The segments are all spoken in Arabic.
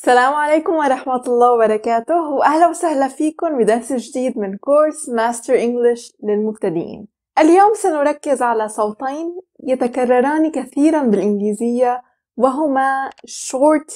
السلام عليكم ورحمة الله وبركاته وأهلا وسهلا فيكم بدرس جديد من كورس ماستر إنجلش للمبتدئين اليوم سنركز على صوتين يتكرران كثيرا بالإنجليزية وهما short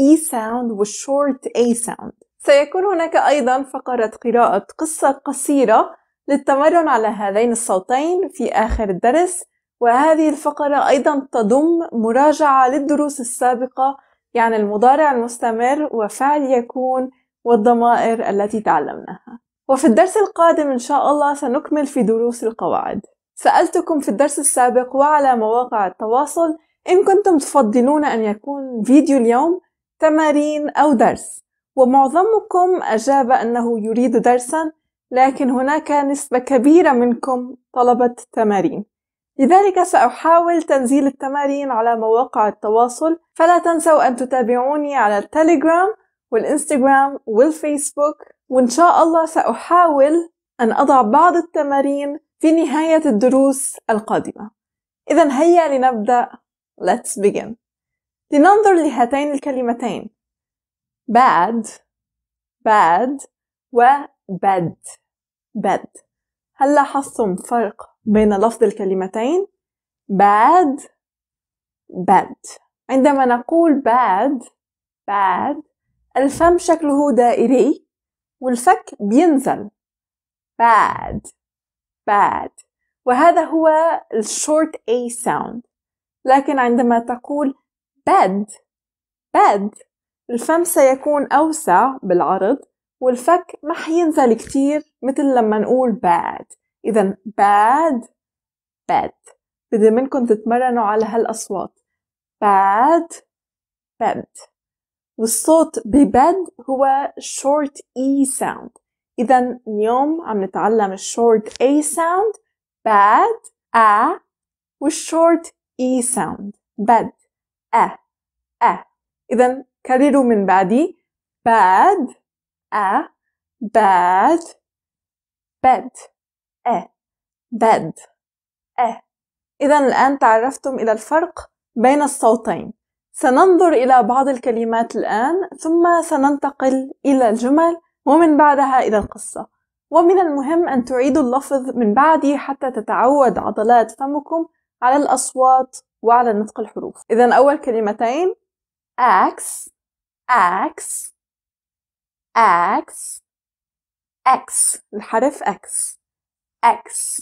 E sound و short A sound سيكون هناك أيضا فقرة قراءة قصة قصيرة للتمرن على هذين الصوتين في آخر الدرس وهذه الفقرة أيضا تضم مراجعة للدروس السابقة يعني المضارع المستمر وفعل يكون والضمائر التي تعلمناها وفي الدرس القادم إن شاء الله سنكمل في دروس القواعد سألتكم في الدرس السابق وعلى مواقع التواصل إن كنتم تفضلون أن يكون فيديو اليوم تمارين أو درس ومعظمكم أجاب أنه يريد درسا لكن هناك نسبة كبيرة منكم طلبت تمارين لذلك سأحاول تنزيل التمارين على مواقع التواصل فلا تنسوا أن تتابعوني على التليجرام والإنستغرام والفيسبوك وإن شاء الله سأحاول أن أضع بعض التمارين في نهاية الدروس القادمة إذا هيا لنبدأ Let's begin لننظر لهاتين الكلمتين bad bad و bed bed هل لاحظتم فرق بين لفظ الكلمتين bad bad عندما نقول bad bad الفم شكله دائري والفك بينزل bad bad وهذا هو الشورت A sound لكن عندما تقول bed bed الفم سيكون أوسع بالعرض والفك ما حينزل كتير مثل لما نقول bad إذا bad bed بدي منكم تتمرنوا على هالأصوات bad bed والصوت ببد هو short E sound إذا اليوم عم نتعلم short A sound bad a والshort E sound bad a a إذا كرروا من بعدي bad a bad bed a bad a إذا الآن تعرفتم إلى الفرق بين الصوتين سننظر إلى بعض الكلمات الآن ثم سننتقل إلى الجمل ومن بعدها إلى القصة ومن المهم أن تعيدوا اللفظ من بعدي حتى تتعود عضلات فمكم على الأصوات وعلى نطق الحروف إذا أول كلمتين اكس اكس اكس اكس الحرف اكس X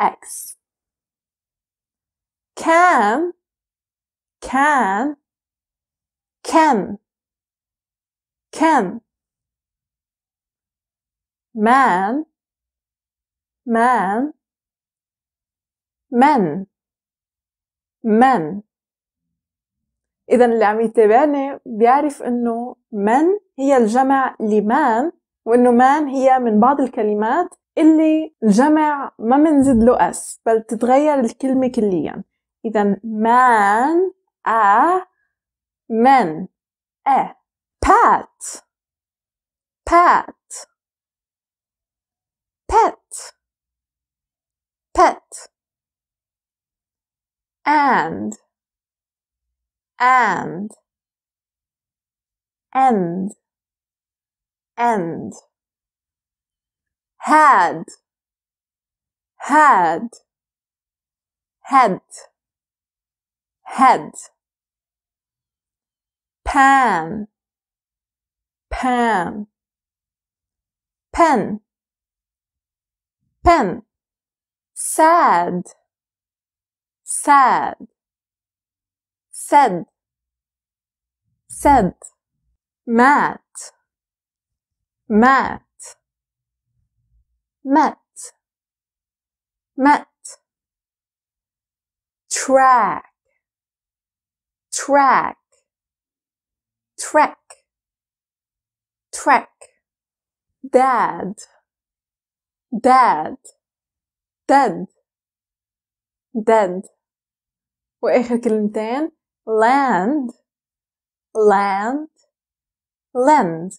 X can can can can man man men من إذا اللي عم يتابعني بيعرف إنه من هي الجمع لمان وإنه مان هي من بعض الكلمات اللي الجمع ما منزد له اس بل تتغير الكلمة كليا إذا man a من a pat pat pet pet and and and and had had head head pan pan pen pen sad sad said said mat mat met, met, track, track, trek, trek, dad, dad, dead, dead. واخر كلمتين land, land, lend,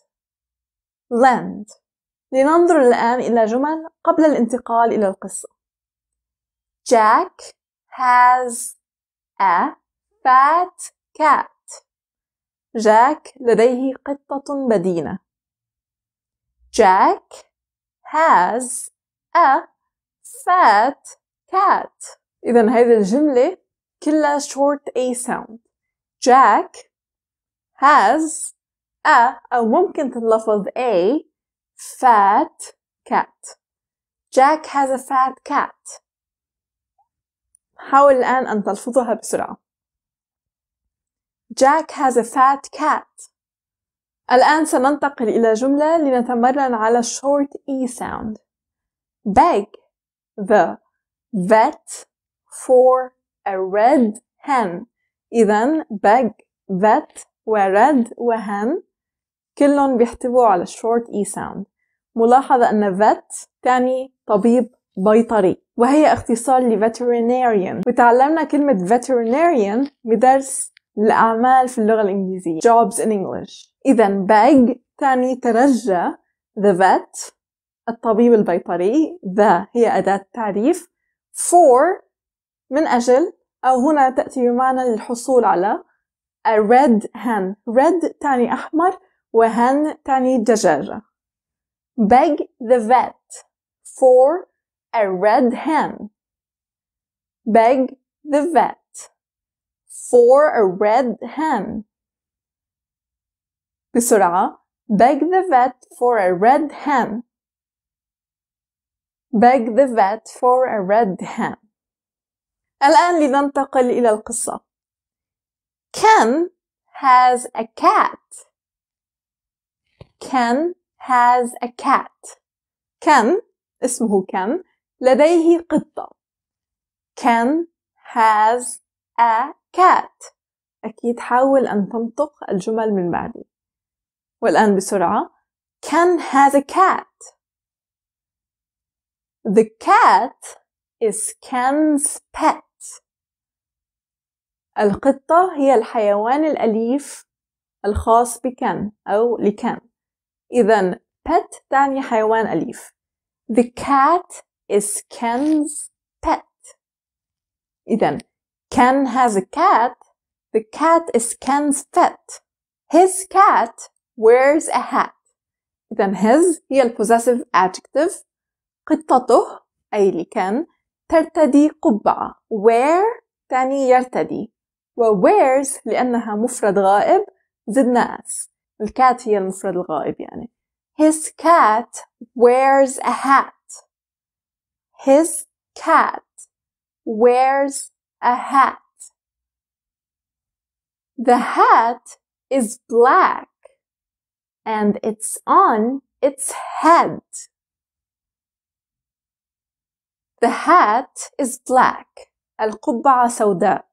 lend. لننظر الآن إلى جمل قبل الانتقال إلى القصة. Jack has a fat cat. Jack لديه قطة بدينة. Jack has a fat cat. إذا هذه الجملة كلها short A sound. Jack has a أو ممكن تلفظ A fat cat Jack has a fat cat حاول الآن أن تلفظها بسرعة Jack has a fat cat الآن سننتقل إلى جملة لنتمرن على short E sound beg the vet for a red hen إذا beg vet و red و hen كلهم بيحتووا على short E sound ملاحظة أن vet تعني طبيب بيطري وهي اختصار ل veterinarian وتعلمنا كلمة veterinarian بدرس الأعمال في اللغة الإنجليزية jobs in English إذا beg تعني ترجى the vet الطبيب البيطري the هي أداة تعريف for من أجل أو هنا تأتي بمعنى للحصول على a red hen red تعني أحمر وهن تعني دجاجة Beg the vet for a red hen. Beg the vet for a red hen. بسرعة Beg the vet for a red hen. Beg the vet for a red hen. الآن لننتقل إلى القصة. Ken has a cat. Ken has a cat كم اسمه كم لديه قطة كم has a cat أكيد حاول أن تنطق الجمل من بعدي والآن بسرعة Ken has a cat The cat is Ken's pet القطة هي الحيوان الأليف الخاص بكن أو لكن إذا pet تعني حيوان أليف The cat is Ken's pet إذا Ken has a cat The cat is Ken's pet His cat wears a hat إذا his هي ال possessive adjective قطته أي لكن ترتدي قبعة wear تعني يرتدي و wears لأنها مفرد غائب زدنا s الكات هي المفرد الغائب يعني his cat wears a hat his cat wears a hat the hat is black and it's on its head. The hat is black. القبعة سوداء.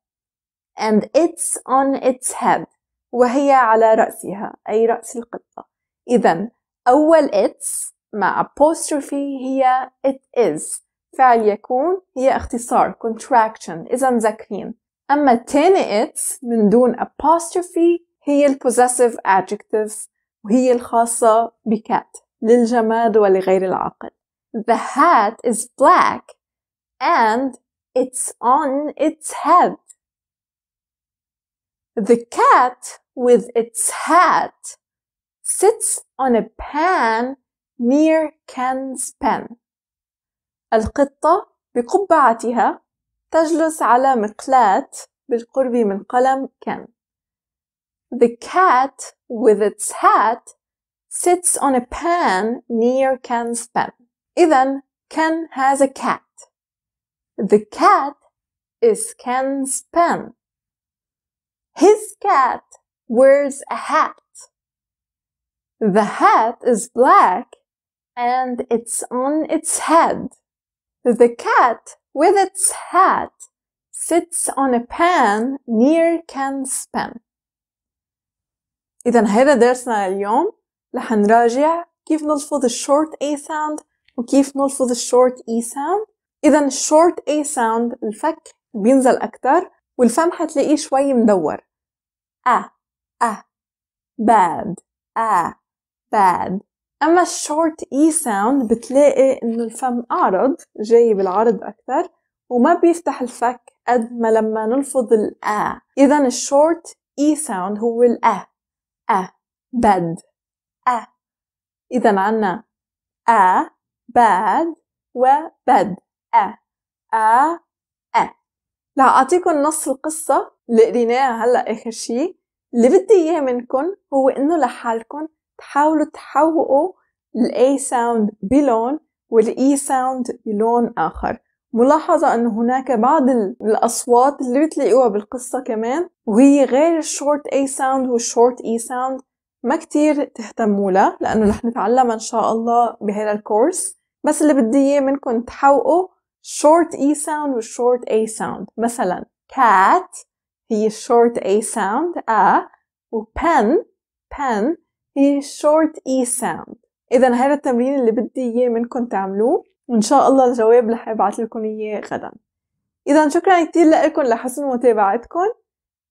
And it's on its head. وهي على رأسها أي رأس القطة إذا أول its مع apostrophe هي it is فعل يكون هي اختصار contraction إذا مذكرين أما تاني it's من دون apostrophe هي ال possessive adjectives وهي الخاصة بكات للجماد ولغير العقل The hat is black and it's on its head The cat with its hat sits on a pan near Ken's pen. القطة بقبعتها تجلس على مقلاة بالقرب من قلم Ken. The cat with its hat sits on a pan near Ken's pen. إذا Ken has a cat. The cat is Ken's pen. His cat wears a hat. The hat is black and it's on its head. The cat with its hat sits on a pan near Ken's pen. إذا هذا درسنا اليوم رح نراجع كيف نلفظ short A sound وكيف نلفظ short E sound إذا short A sound الفك بينزل أكتر والفم حتلاقيه شوي مدور أ a bad a bad أما الشورت إي e ساوند بتلاقي إنه الفم أعرض جاي بالعرض أكثر وما بيفتح الفك قد ما لما نلفظ الأ إذا الشورت إي e ساوند هو الأ أ bed أ إذا عنا أ bad و bed أ أ أ رح أعطيكم نص القصة اللي قريناها هلا آخر شيء اللي بدي اياه منكم هو انه لحالكم تحاولوا تحوقوا الاي ساوند بلون والاي ساوند e بلون اخر ملاحظة انه هناك بعض الأصوات اللي بتلاقوها بالقصة كمان وهي غير الشورت اي ساوند والشورت اي ساوند ما كتير تهتموا لها لأنه رح نتعلمها إن شاء الله بهذا الكورس بس اللي بدي إياه منكم تحوقوا شورت اي ساوند والشورت اي ساوند مثلا cat هي short A sound آ و pen pen هي short E sound إذا هذا التمرين اللي بدي إياه منكم تعملوه وإن شاء الله الجواب رح أبعث لكم إياه غدا إذا شكرا كتير لكم لحسن متابعتكم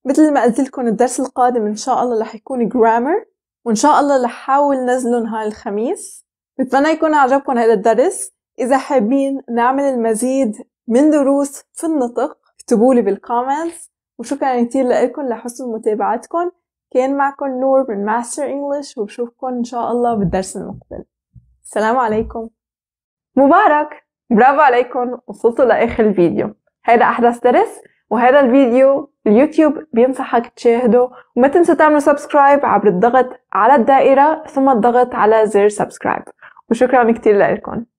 مثل ما قلت لكم الدرس القادم إن شاء الله رح يكون grammar وإن شاء الله رح حاول نزله نهار الخميس بتمنى يكون عجبكم هذا الدرس إذا حابين نعمل المزيد من دروس في النطق اكتبوا لي بالكومنتس وشكرا كتير لكم لحسن متابعتكم كان معكم نور من ماستر انجلش وبشوفكم ان شاء الله بالدرس المقبل السلام عليكم مبارك برافو عليكم وصلتوا لاخر الفيديو هذا احدث درس وهذا الفيديو اليوتيوب بينصحك تشاهده وما تنسوا تعملوا سبسكرايب عبر الضغط على الدائرة ثم الضغط على زر سبسكرايب وشكرا كتير لكم